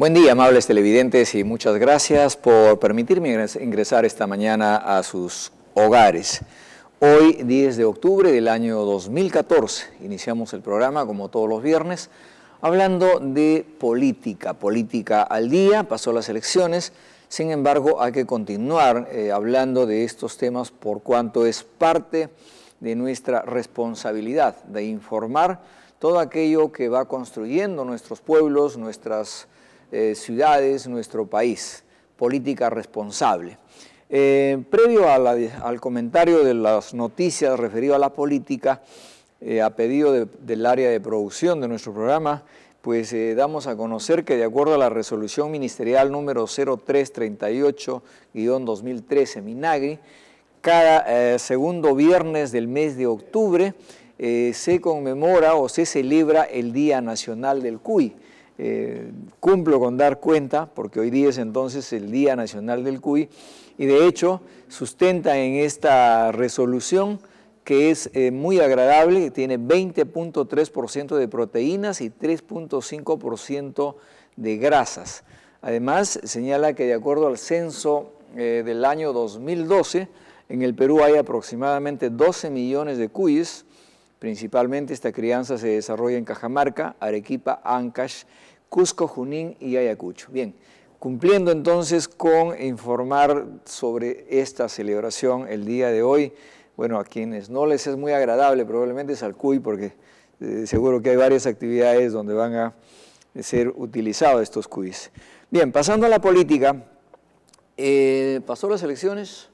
Buen día, amables televidentes, y muchas gracias por permitirme ingresar esta mañana a sus hogares. Hoy, 10 de octubre del año 2014, iniciamos el programa, como todos los viernes, hablando de política, política al día, pasó las elecciones, sin embargo, hay que continuar eh, hablando de estos temas por cuanto es parte de nuestra responsabilidad de informar todo aquello que va construyendo nuestros pueblos, nuestras eh, ciudades, nuestro país, política responsable. Eh, previo al comentario de las noticias referido a la política, eh, a pedido del área de producción de nuestro programa, pues damos a conocer que de acuerdo a la resolución ministerial número 0338-2013 Minagri, cada segundo viernes del mes de octubre se conmemora o se celebra el Día Nacional del CUI. Eh, cumplo con dar cuenta, porque hoy día es entonces el Día Nacional del CUI, y de hecho sustenta en esta resolución que es eh, muy agradable, tiene 20.3% de proteínas y 3.5% de grasas. Además, señala que de acuerdo al censo eh, del año 2012, en el Perú hay aproximadamente 12 millones de cuyes, principalmente esta crianza se desarrolla en Cajamarca, Arequipa, Ancash Cusco, Junín y Ayacucho. Bien, cumpliendo entonces con informar sobre esta celebración el día de hoy, bueno, a quienes no les es muy agradable probablemente es al CUI porque eh, seguro que hay varias actividades donde van a ser utilizados estos CUIs. Bien, pasando a la política, eh, pasó las elecciones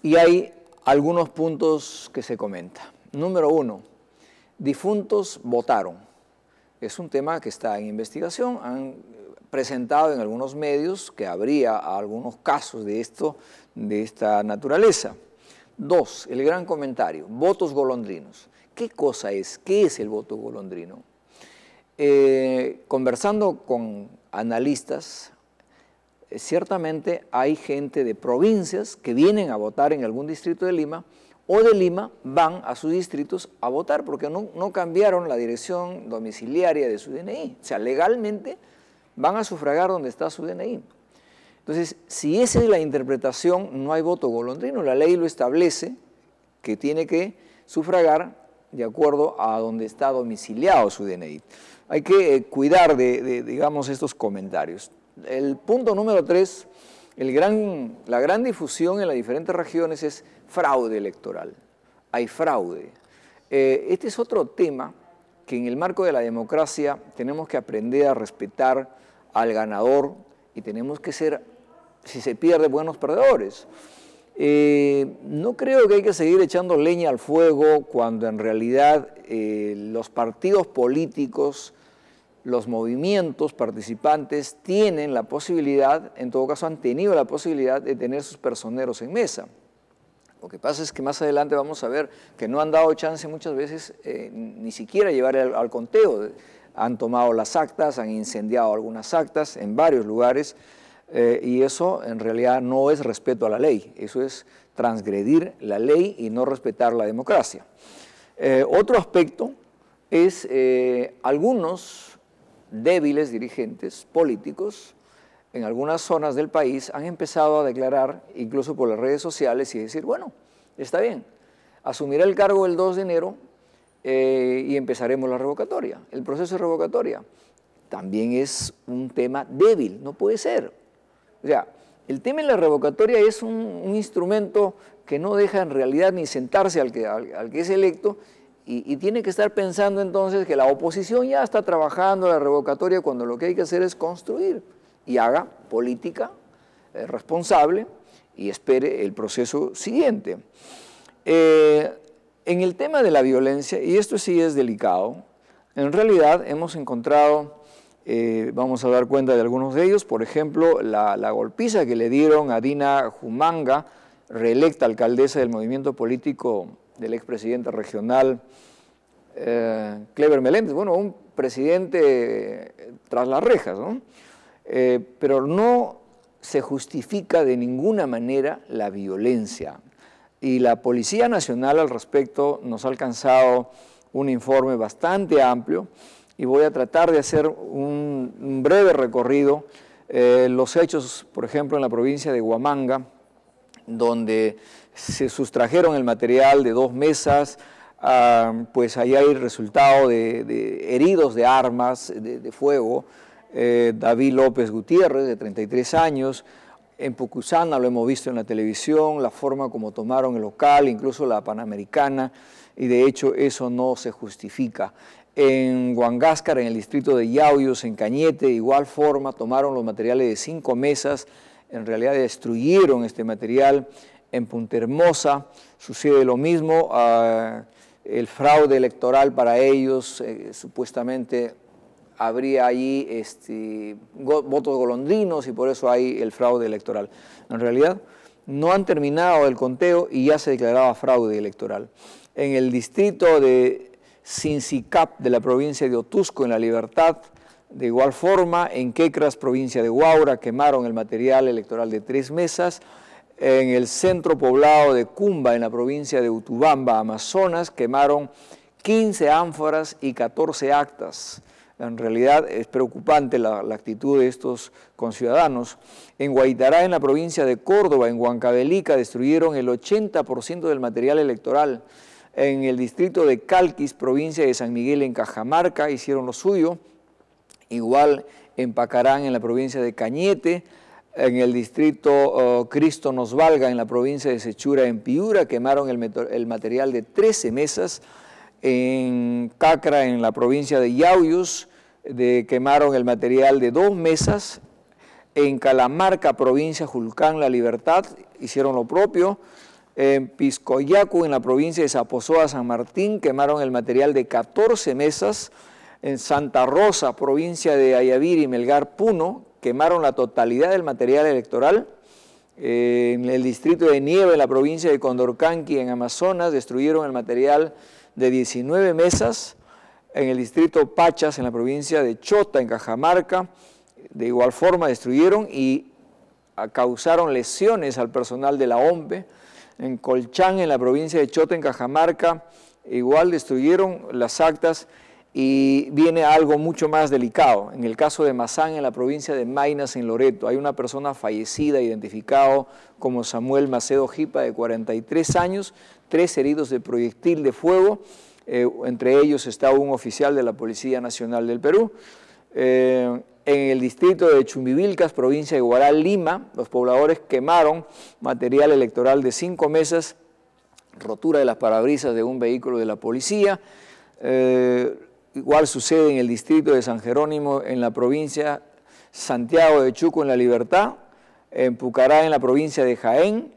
y hay algunos puntos que se comentan. Número uno, difuntos votaron. Es un tema que está en investigación. Han eh, presentado en algunos medios que habría algunos casos de, esto, de esta naturaleza. Dos, el gran comentario, votos golondrinos. ¿Qué cosa es? ¿Qué es el voto golondrino? Eh, conversando con analistas, eh, ciertamente hay gente de provincias que vienen a votar en algún distrito de Lima o de Lima van a sus distritos a votar porque no, cambiaron la dirección domiciliaria de su DNI. O sea, legalmente van a sufragar donde está su DNI. Entonces, si esa es la interpretación, no hay voto golondrino. La ley lo establece que tiene que sufragar de acuerdo a donde está domiciliado su DNI. Hay que eh, cuidar de, digamos, estos comentarios. El punto número tres, el gran, la gran difusión en las diferentes regiones es fraude electoral, hay fraude. Eh, este es otro tema que en el marco de la democracia tenemos que aprender a respetar al ganador y tenemos que ser, si se pierde, buenos perdedores. Eh, no creo que hay que seguir echando leña al fuego cuando en realidad eh, los partidos políticos, los movimientos participantes tienen la posibilidad, en todo caso han tenido la posibilidad de tener sus personeros en mesa. Lo que pasa es que más adelante vamos a ver que no han dado chance muchas veces eh, ni siquiera llevar al, conteo. Han tomado las actas, han incendiado algunas actas en varios lugares eh, y eso en realidad no es respeto a la ley, eso es transgredir la ley y no respetar la democracia. Eh, otro aspecto es algunos débiles dirigentes políticos en algunas zonas del país han empezado a declarar, incluso por las redes sociales, y decir, bueno, está bien, asumirá el cargo el 2 de enero eh, y empezaremos la revocatoria, el proceso de revocatoria. También es un tema débil, no puede ser. O sea, el tema de la revocatoria es un, instrumento que no deja en realidad ni sentarse al que, que es electo y, y, tiene que estar pensando entonces que la oposición ya está trabajando la revocatoria cuando lo que hay que hacer es construir y haga política eh, responsable y espere el proceso siguiente. Eh, en el tema de la violencia, y esto sí es delicado, en realidad hemos encontrado, eh, vamos a dar cuenta de algunos de ellos, por ejemplo, la, golpiza que le dieron a Dina Jumanga, reelecta alcaldesa del movimiento político del expresidente regional Clever Meléndez, bueno, un presidente tras las rejas, ¿no? Eh, pero no se justifica de ninguna manera la violencia. Y la Policía Nacional al respecto nos ha alcanzado un informe bastante amplio y voy a tratar de hacer un, breve recorrido. Eh, los hechos, por ejemplo, en la provincia de Huamanga, donde se sustrajeron el material de dos mesas, ah, pues ahí hay resultado de, heridos de armas, de fuego, eh, David López Gutiérrez, de 33 años. En Pucusana lo hemos visto en la televisión, la forma como tomaron el local, incluso la Panamericana, y de hecho eso no se justifica. En Huangáscar, en el distrito de Yauyos, en Cañete, de igual forma tomaron los materiales de cinco mesas, en realidad destruyeron este material. En Punta Hermosa sucede lo mismo, ah, el fraude electoral para ellos, eh, supuestamente habría allí este, votos golondrinos y por eso hay el fraude electoral. En realidad, no han terminado el conteo y ya se declaraba fraude electoral. En el distrito de Sincicap de la provincia de Otusco, en La Libertad, de igual forma, en Quecras, provincia de Guaura, quemaron el material electoral de tres mesas. En el centro poblado de Cumba, en la provincia de Utubamba, Amazonas, quemaron 15 ánforas y 14 actas. En realidad es preocupante la, actitud de estos conciudadanos. En Guaitará, en la provincia de Córdoba, en Huancavelica, destruyeron el 80% del material electoral. En el distrito de Calquis, provincia de San Miguel, en Cajamarca, hicieron lo suyo. Igual en Pacarán, en la provincia de Cañete, en el distrito oh, Cristo nos valga, en la provincia de Sechura, en Piura, quemaron el, material de 13 mesas, en Cacra, en la provincia de Yauyos, quemaron el material de dos mesas. En Calamarca, provincia Julcán, La Libertad, hicieron lo propio. En Piscoyacu, en la provincia de Zapozoa, San Martín, quemaron el material de 14 mesas. En Santa Rosa, provincia de y Melgar, Puno, quemaron la totalidad del material electoral. en el distrito de Nieve, en la provincia de Condorcanqui, en Amazonas, destruyeron el material de 19 mesas en el distrito Pachas, en la provincia de Chota, en Cajamarca. De igual forma destruyeron y causaron lesiones al personal de la OMBE. En Colchán, en la provincia de Chota, en Cajamarca, igual destruyeron las actas y viene algo mucho más delicado. En el caso de Mazán, en la provincia de Mainas, en Loreto, hay una persona fallecida, identificado como Samuel Macedo Jipa, de 43 años, tres heridos de proyectil de fuego eh, entre ellos está un oficial de la Policía Nacional del Perú. Eh, en el distrito de Chumbivilcas, provincia de Guaral, Lima, los pobladores quemaron material electoral de cinco mesas, rotura de las parabrisas de un vehículo de la policía. Eh, igual sucede en el distrito de San Jerónimo, en la provincia Santiago de Chuco, en La Libertad, en Pucará, en la provincia de Jaén.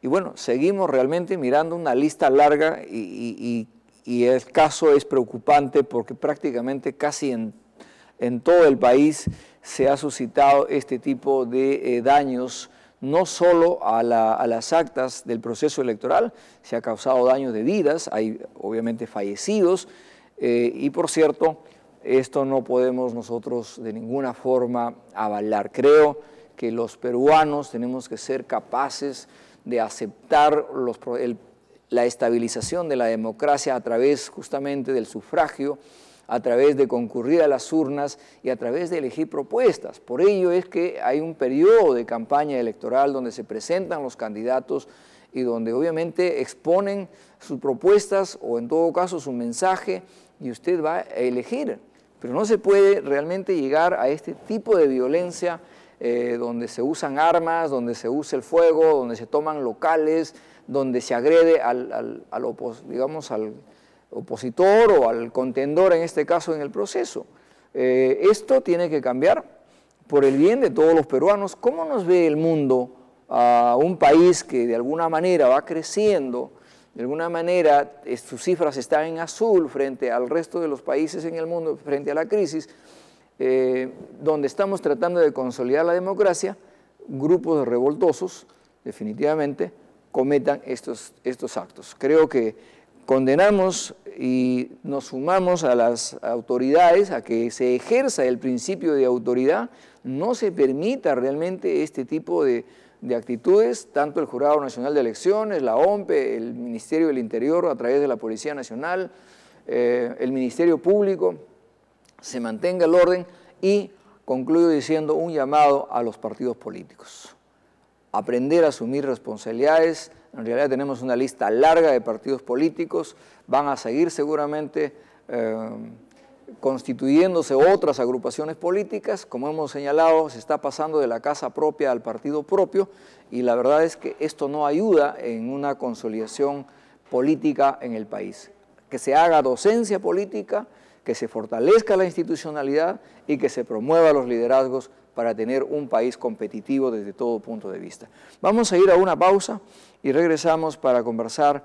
Y bueno, seguimos realmente mirando una lista larga y y el caso es preocupante porque prácticamente casi en, en todo el país se ha suscitado este tipo de eh, daños no solo a, las actas del proceso electoral, se ha causado daños de vidas, hay obviamente fallecidos, eh, y por cierto, esto no podemos nosotros de ninguna forma avalar. Creo que los peruanos tenemos que ser capaces de aceptar los, el la estabilización de la democracia a través justamente del sufragio, a través de concurrir a las urnas y a través de elegir propuestas. Por ello es que hay un periodo de campaña electoral donde se presentan los candidatos y donde obviamente exponen sus propuestas o en todo caso su mensaje y usted va a elegir. Pero no se puede realmente llegar a este tipo de violencia eh, donde se usan armas, donde se usa el fuego, donde se toman locales, donde se agrede al, opositor o al contendor, en este caso, en el proceso. Eh, esto tiene que cambiar por el bien de todos los peruanos. ¿Cómo nos ve el mundo a un país que de alguna manera va creciendo? De alguna manera, eh, sus cifras están en azul frente al resto de los países en el mundo, frente a la crisis, eh, donde estamos tratando de consolidar la democracia, grupos revoltosos, definitivamente, cometan estos, estos actos. Creo que condenamos y nos sumamos a las autoridades a que se ejerza el principio de autoridad, no se permita realmente este tipo de, actitudes, tanto el Jurado Nacional de Elecciones, la OMPE, el Ministerio del Interior a través de la Policía Nacional, eh, el Ministerio Público, se mantenga el orden y concluyo diciendo un llamado a los partidos políticos aprender a asumir responsabilidades. En realidad tenemos una lista larga de partidos políticos, van a seguir seguramente eh, constituyéndose otras agrupaciones políticas. Como hemos señalado, se está pasando de la casa propia al partido propio y la verdad es que esto no ayuda en una consolidación política en el país. Que se haga docencia política, que se fortalezca la institucionalidad y que se promueva los liderazgos para tener un país competitivo desde todo punto de vista. Vamos a ir a una pausa y regresamos para conversar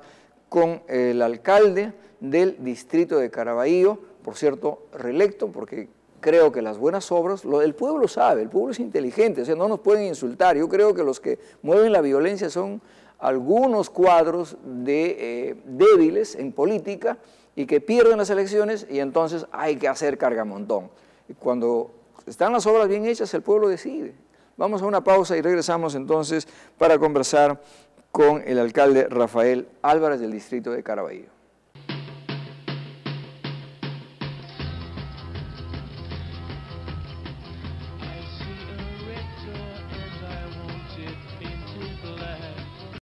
con el alcalde del distrito de Caraballo, por cierto, reelecto, porque creo que las buenas obras, el pueblo sabe, el pueblo es inteligente, o sea, no nos pueden insultar. Yo creo que los que mueven la violencia son algunos cuadros de, eh, débiles en política y que pierden las elecciones y entonces hay que hacer cargamontón. Cuando están las obras bien hechas, el pueblo decide. Vamos a una pausa y regresamos entonces para conversar con el alcalde Rafael Álvarez del distrito de Caraballo.